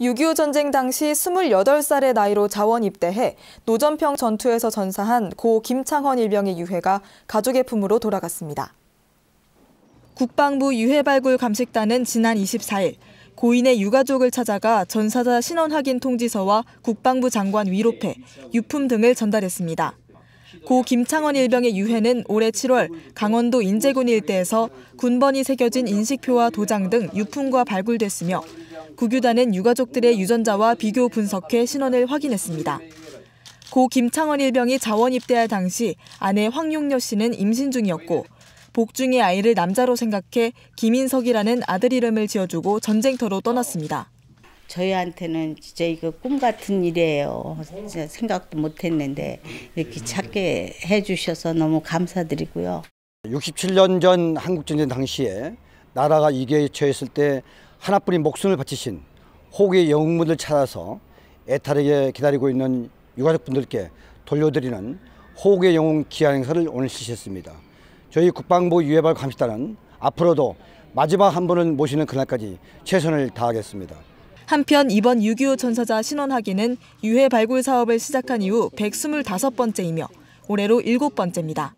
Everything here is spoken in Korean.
6.25 전쟁 당시 28살의 나이로 자원 입대해 노전평 전투에서 전사한 고 김창헌 일병의 유해가 가족의 품으로 돌아갔습니다. 국방부 유해발굴 감식단은 지난 24일 고인의 유가족을 찾아가 전사자 신원 확인 통지서와 국방부 장관 위로패, 유품 등을 전달했습니다. 고 김창원 일병의 유해는 올해 7월 강원도 인제군 일대에서 군번이 새겨진 인식표와 도장 등 유품과 발굴됐으며 구교단은 유가족들의 유전자와 비교 분석해 신원을 확인했습니다. 고 김창원 일병이 자원 입대할 당시 아내 황용녀 씨는 임신 중이었고 복중의 아이를 남자로 생각해 김인석이라는 아들 이름을 지어주고 전쟁터로 떠났습니다. 저희한테는 진짜 이거 꿈 같은 일이에요. 생각도 못했는데 이렇게 찾게 해주셔서 너무 감사드리고요. 67년 전 한국전쟁 당시에 나라가 이게 처했을 때 하나뿐인 목숨을 바치신 호국의 영웅분들 찾아서 애타르게 기다리고 있는 유가족분들께 돌려드리는 호국의 영웅 기한행사를 오늘 실시했습니다. 저희 국방부 유해발 감시단은 앞으로도 마지막 한 분을 모시는 그날까지 최선을 다하겠습니다. 한편 이번 6.25 전사자 신원하기는 유해 발굴 사업을 시작한 이후 125번째이며 올해로 7번째입니다.